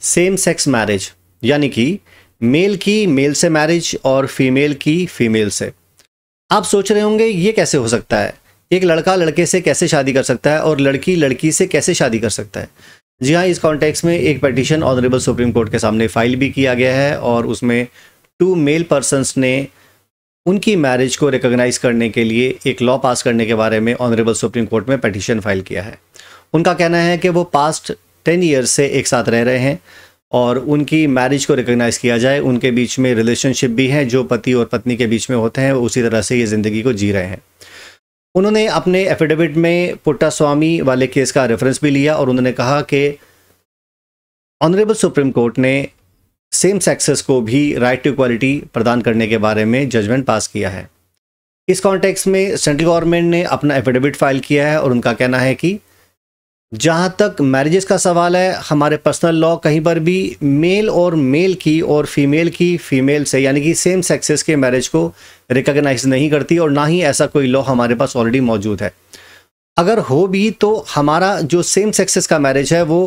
same sex marriage यानी कि mail की मेल से मैरिज और फीमेल की फीमेल से आप सोच रहे होंगे ये कैसे हो सकता है एक लड़का लड़के से कैसे शादी कर सकता है और लड़की लड़की से कैसे शादी कर सकता है जी हाँ इस कॉन्टेक्स्ट में एक पटिशन ऑनरेबल सुप्रीम कोर्ट के सामने फाइल भी किया गया है और उसमें टू मेल पर्सनस ने उनकी मैरिज को रिकॉग्नाइज करने के लिए एक लॉ पास करने के बारे में ऑनरेबल सुप्रीम कोर्ट में पटिशन फाइल किया है उनका कहना है कि वो पास्ट टेन ईयर्स से एक साथ रह रहे हैं और उनकी मैरिज को रिकग्नाइज़ किया जाए उनके बीच में रिलेशनशिप भी है जो पति और पत्नी के बीच में होते हैं उसी तरह से ये ज़िंदगी को जी रहे हैं उन्होंने अपने एफिडेविट में पुट्टा स्वामी वाले केस का रेफरेंस भी लिया और उन्होंने कहा कि ऑनरेबल सुप्रीम कोर्ट ने सेम सेक्सेस को भी राइट टू इक्वालिटी प्रदान करने के बारे में जजमेंट पास किया है इस कॉन्टेक्स्ट में सेंट्रल गवर्नमेंट ने अपना एफिडेविट फाइल किया है और उनका कहना है कि जहाँ तक मैरिजेस का सवाल है हमारे पर्सनल लॉ कहीं पर भी मेल और मेल की और फीमेल की फीमेल से यानी कि सेम सेक्सेस के मैरिज को रिकॉग्नाइज नहीं करती और ना ही ऐसा कोई लॉ हमारे पास ऑलरेडी मौजूद है अगर हो भी तो हमारा जो सेम सेक्सेस का मैरिज है वो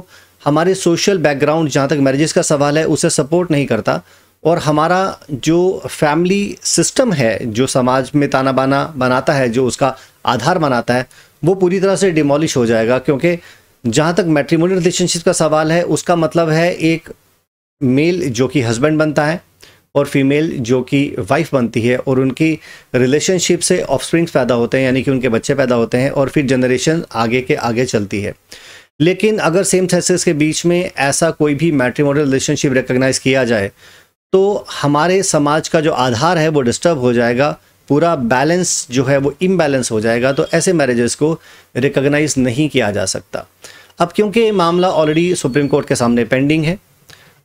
हमारे सोशल बैकग्राउंड जहाँ तक मैरिजेस का सवाल है उसे सपोर्ट नहीं करता और हमारा जो फैमिली सिस्टम है जो समाज में ताना बाना बनाता है जो उसका आधार बनाता है वो पूरी तरह से डिमोलिश हो जाएगा क्योंकि जहाँ तक मैट्रीमोनियल रिलेशनशिप का सवाल है उसका मतलब है एक मेल जो कि हस्बैंड बनता है और फीमेल जो कि वाइफ बनती है और उनकी रिलेशनशिप से ऑफस्प्रिंग्स पैदा होते हैं यानी कि उनके बच्चे पैदा होते हैं और फिर जनरेशन आगे के आगे चलती है लेकिन अगर सेम सेक्सेस के बीच में ऐसा कोई भी मैट्रीमोनियल रिलेशनशिप रिकग्नाइज किया जाए तो हमारे समाज का जो आधार है वो डिस्टर्ब हो जाएगा पूरा बैलेंस जो है वो इम्बैलेंस हो जाएगा तो ऐसे मैरिजेस को रिकोगनाइज नहीं किया जा सकता अब क्योंकि ये मामला ऑलरेडी सुप्रीम कोर्ट के सामने पेंडिंग है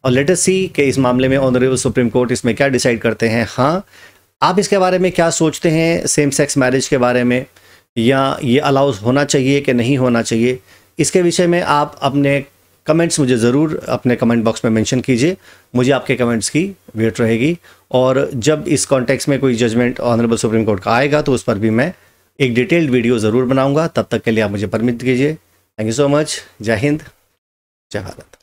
और लेटेस्ट सी के इस मामले में ऑनरेबल सुप्रीम कोर्ट इसमें क्या डिसाइड करते हैं हाँ आप इसके बारे में क्या सोचते हैं सेम सेक्स मैरिज के बारे में या ये अलाउज होना चाहिए कि नहीं होना चाहिए इसके विषय में आप अपने कमेंट्स मुझे ज़रूर अपने कमेंट बॉक्स में मेंशन कीजिए मुझे आपके कमेंट्स की वेट रहेगी और जब इस कॉन्टेक्स्ट में कोई जजमेंट ऑनरेबल सुप्रीम कोर्ट का आएगा तो उस पर भी मैं एक डिटेल्ड वीडियो ज़रूर बनाऊंगा तब तक के लिए आप मुझे परमिट कीजिए थैंक यू सो मच जय हिंद जय भारत